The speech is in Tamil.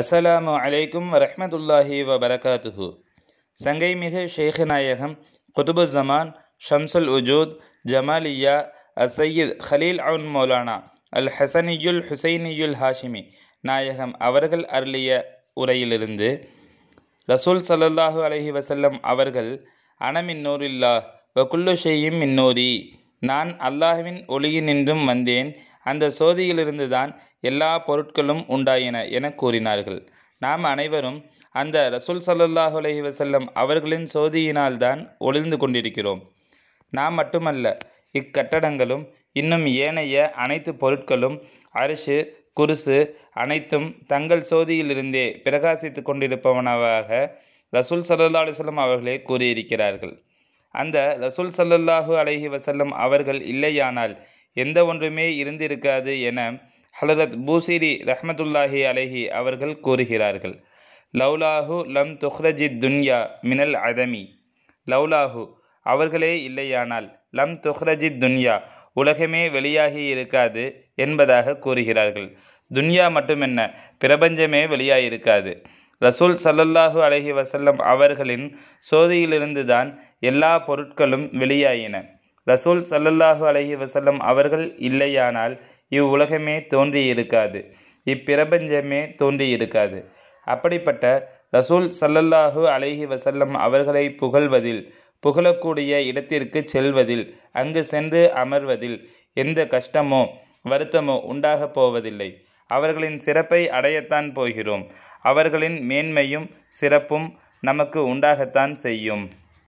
அஸ்ஸலாமு அலைக்கும் வரஹமத்துல்லாஹி வபரகாத்துஹு சங்கை நாயகம் குதுபு ஜமான் ஷம்சுல் உஜூத் ஜமாலியா அசையீத் ஹலீல் அவுன் மௌலானா அல் ஹசனியுல் ஹுசைனியுல் ஹாஷிமி நாயகம் அவர்கள் அருளிய உரையிலிருந்து ரசூல் சல்லாஹு அலஹி வசல்லம் அவர்கள் அனமின்னூரில்லா வகுல்லு ஷெய்யும் மின்னூரி நான் அல்லாஹுவின் ஒளியினின்றும் வந்தேன் அந்த சோதியிலிருந்து தான் எல்லா பொருட்களும் உண்டாயின என கூறினார்கள் நாம் அனைவரும் அந்த ரசூல் சல்லாஹ் அலஹி வசல்லம் அவர்களின் சோதியினால் தான் ஒளிந்து கொண்டிருக்கிறோம் நாம் மட்டுமல்ல இக்கட்டடங்களும் இன்னும் ஏனைய அனைத்து பொருட்களும் அரிசு குருசு அனைத்தும் தங்கள் சோதியிலிருந்தே பிரகாசித்து கொண்டிருப்பவனவாக ரசூல் சல்லா அலுவலம் அவர்களே கூறியிருக்கிறார்கள் அந்த ரசூல் சல்லல்லாஹூ அலஹி வசல்லம் அவர்கள் இல்லையானால் எந்த ஒன்றுமே இருந்திருக்காது என ஹலரத் பூசிரி ரஹமதுல்லாஹி அலஹி அவர்கள் கூறுகிறார்கள் லவ்லாஹு லம் துஹ்ரஜித் துன்யா மினல் அதமி லவ்லாஹு அவர்களே இல்லையானால் லம் துஹ்ரஜித் துன்யா உலகமே வெளியாகி இருக்காது என்பதாக கூறுகிறார்கள் துன்யா மட்டுமென்ன பிரபஞ்சமே வெளியாயிருக்காது ரசூல் சல்லல்லாஹு அலஹி வசல்லம் அவர்களின் சோதியிலிருந்து தான் எல்லா பொருட்களும் வெளியாயின ரசூல் சல்லல்லாஹு அலஹி வசல்லம் அவர்கள் இல்லையானால் இவ்வுலகமே தோன்றியிருக்காது இப்பிரபஞ்சமே தோன்றியிருக்காது அப்படிப்பட்ட ரசூல் சல்லல்லாஹு அலஹி வசல்லம் அவர்களை புகழ்வதில் புகழக்கூடிய இடத்திற்கு செல்வதில் அங்கு சென்று அமர்வதில் எந்த கஷ்டமோ வருத்தமோ உண்டாகப் போவதில்லை அவர்களின் சிறப்பை அடையத்தான் போகிறோம் அவர்களின் மேன்மையும் சிறப்பும் நமக்கு உண்டாகத்தான் செய்யும்